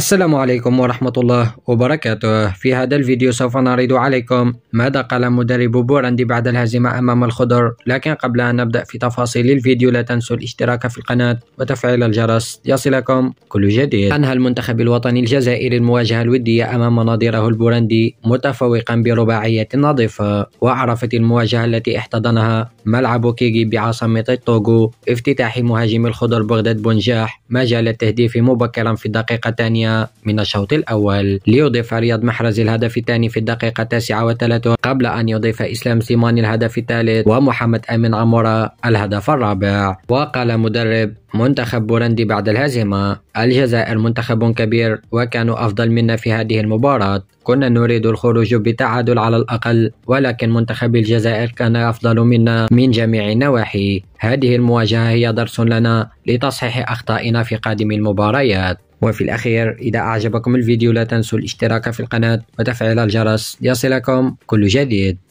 السلام عليكم ورحمة الله وبركاته في هذا الفيديو سوف نعرض عليكم ماذا قال مدرب بورندي بعد الهزيمة أمام الخضر لكن قبل أن نبدأ في تفاصيل الفيديو لا تنسوا الاشتراك في القناة وتفعيل الجرس ليصلكم كل جديد أنهى المنتخب الوطني الجزائري المواجهة الودية أمام نظيره البورندي متفوقا برباعية نظيفة وعرفت المواجهة التي احتضنها ملعب كيغي بعاصمة الطوغو افتتاح مهاجم الخضر بغداد بنجاح ما جعل التهديف مبكرا في الدقيقة الثانية من الشوط الأول ليضيف رياض محرز الهدف الثاني في الدقيقة التاسعة قبل أن يضيف إسلام سيماني الهدف الثالث ومحمد أمين عمورة الهدف الرابع وقال مدرب منتخب بورندي بعد الهزيمة الجزائر منتخب كبير وكانوا أفضل منا في هذه المباراة كنا نريد الخروج بتعادل على الأقل ولكن منتخب الجزائر كان أفضل منا من جميع النواحي هذه المواجهة هي درس لنا لتصحيح أخطائنا في قادم المباريات وفي الأخير إذا أعجبكم الفيديو لا تنسوا الاشتراك في القناة وتفعيل الجرس ليصلكم كل جديد